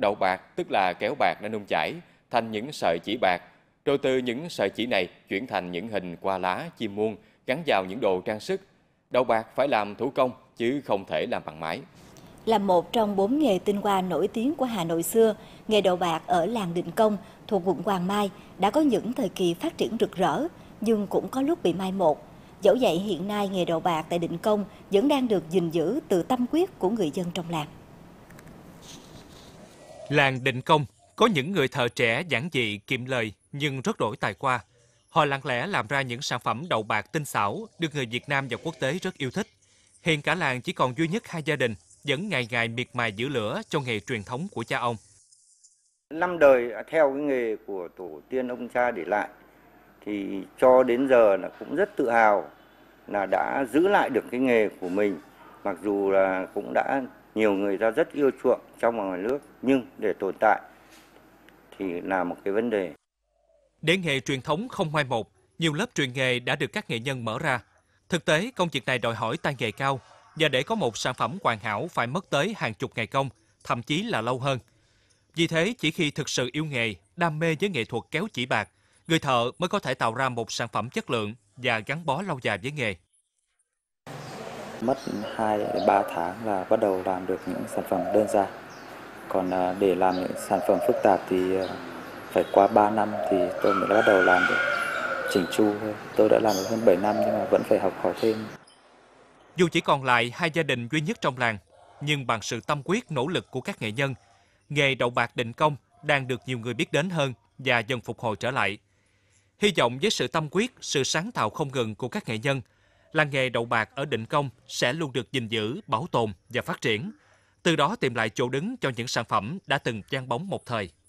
đậu bạc tức là kéo bạc đã nung chảy thành những sợi chỉ bạc, rồi từ những sợi chỉ này chuyển thành những hình qua lá, chim muông gắn vào những đồ trang sức. Đậu bạc phải làm thủ công chứ không thể làm bằng máy. Là một trong bốn nghề tinh hoa nổi tiếng của Hà Nội xưa, nghề đậu bạc ở làng Định Công thuộc quận Hoàng Mai đã có những thời kỳ phát triển rực rỡ, nhưng cũng có lúc bị mai một. Dẫu vậy hiện nay nghề đậu bạc tại Định Công vẫn đang được gìn giữ từ tâm quyết của người dân trong làng. Làng Định Công có những người thợ trẻ giản dị, kiệm lời nhưng rất đổi tài qua. Họ lặng lẽ làm ra những sản phẩm đầu bạc tinh xảo được người Việt Nam và quốc tế rất yêu thích. Hiện cả làng chỉ còn duy nhất hai gia đình vẫn ngày ngày miệt mài giữ lửa cho nghề truyền thống của cha ông. Năm đời theo cái nghề của tổ tiên ông cha để lại thì cho đến giờ là cũng rất tự hào là đã giữ lại được cái nghề của mình mặc dù là cũng đã nhiều người ta rất yêu chuộng trong và ngoài nước nhưng để tồn tại thì là một cái vấn đề. Để nghề truyền thống không mai một, nhiều lớp truyền nghề đã được các nghệ nhân mở ra. Thực tế, công việc này đòi hỏi tay nghề cao và để có một sản phẩm hoàn hảo phải mất tới hàng chục ngày công, thậm chí là lâu hơn. Vì thế, chỉ khi thực sự yêu nghề, đam mê với nghệ thuật kéo chỉ bạc, người thợ mới có thể tạo ra một sản phẩm chất lượng và gắn bó lâu dài với nghề mất 2 3 tháng là bắt đầu làm được những sản phẩm đơn giản. Còn à, để làm những sản phẩm phức tạp thì à, phải qua 3 năm thì tôi mới bắt đầu làm được chỉnh chu thôi. Tôi đã làm được hơn 7 năm nhưng mà vẫn phải học hỏi thêm. Dù chỉ còn lại hai gia đình duy nhất trong làng, nhưng bằng sự tâm quyết nỗ lực của các nghệ nhân, nghề đậu bạc định công đang được nhiều người biết đến hơn và dần phục hồi trở lại. Hy vọng với sự tâm quyết, sự sáng tạo không ngừng của các nghệ nhân – làng nghề đậu bạc ở Định Công sẽ luôn được gìn giữ, bảo tồn và phát triển, từ đó tìm lại chỗ đứng cho những sản phẩm đã từng trang bóng một thời.